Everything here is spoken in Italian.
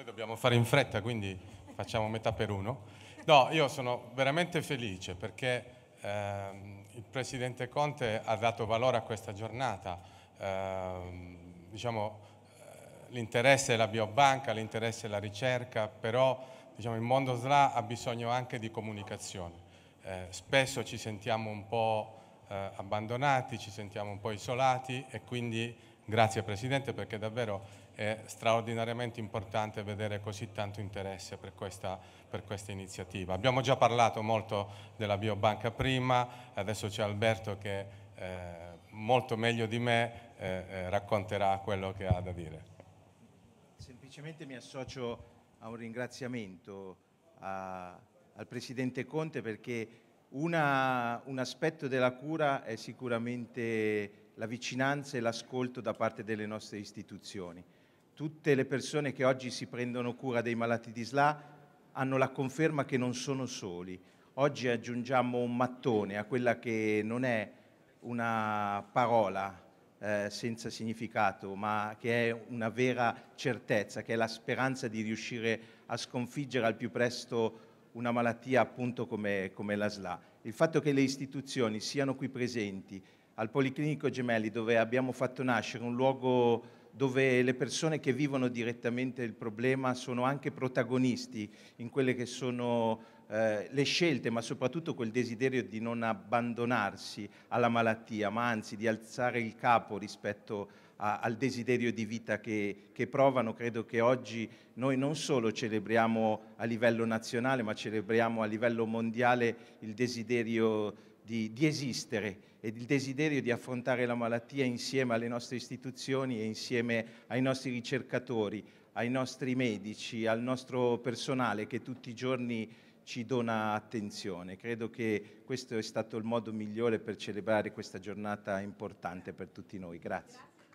Noi dobbiamo fare in fretta, quindi facciamo metà per uno. No, io sono veramente felice perché ehm, il Presidente Conte ha dato valore a questa giornata. Ehm, diciamo, eh, l'interesse è la biobanca, l'interesse è la ricerca, però diciamo, il mondo SLA ha bisogno anche di comunicazione. Eh, spesso ci sentiamo un po' eh, abbandonati, ci sentiamo un po' isolati e quindi Grazie Presidente perché davvero è straordinariamente importante vedere così tanto interesse per questa, per questa iniziativa. Abbiamo già parlato molto della biobanca prima, adesso c'è Alberto che eh, molto meglio di me eh, eh racconterà quello che ha da dire. Semplicemente mi associo a un ringraziamento a, al Presidente Conte perché una, un aspetto della cura è sicuramente la vicinanza e l'ascolto da parte delle nostre istituzioni. Tutte le persone che oggi si prendono cura dei malati di SLA hanno la conferma che non sono soli. Oggi aggiungiamo un mattone a quella che non è una parola eh, senza significato, ma che è una vera certezza, che è la speranza di riuscire a sconfiggere al più presto una malattia appunto come, come la SLA. Il fatto che le istituzioni siano qui presenti, al Policlinico Gemelli dove abbiamo fatto nascere un luogo dove le persone che vivono direttamente il problema sono anche protagonisti in quelle che sono eh, le scelte, ma soprattutto quel desiderio di non abbandonarsi alla malattia, ma anzi di alzare il capo rispetto a, al desiderio di vita che, che provano. Credo che oggi noi non solo celebriamo a livello nazionale, ma celebriamo a livello mondiale il desiderio di, di esistere e il desiderio di affrontare la malattia insieme alle nostre istituzioni e insieme ai nostri ricercatori, ai nostri medici, al nostro personale che tutti i giorni ci dona attenzione. Credo che questo è stato il modo migliore per celebrare questa giornata importante per tutti noi. Grazie. Grazie.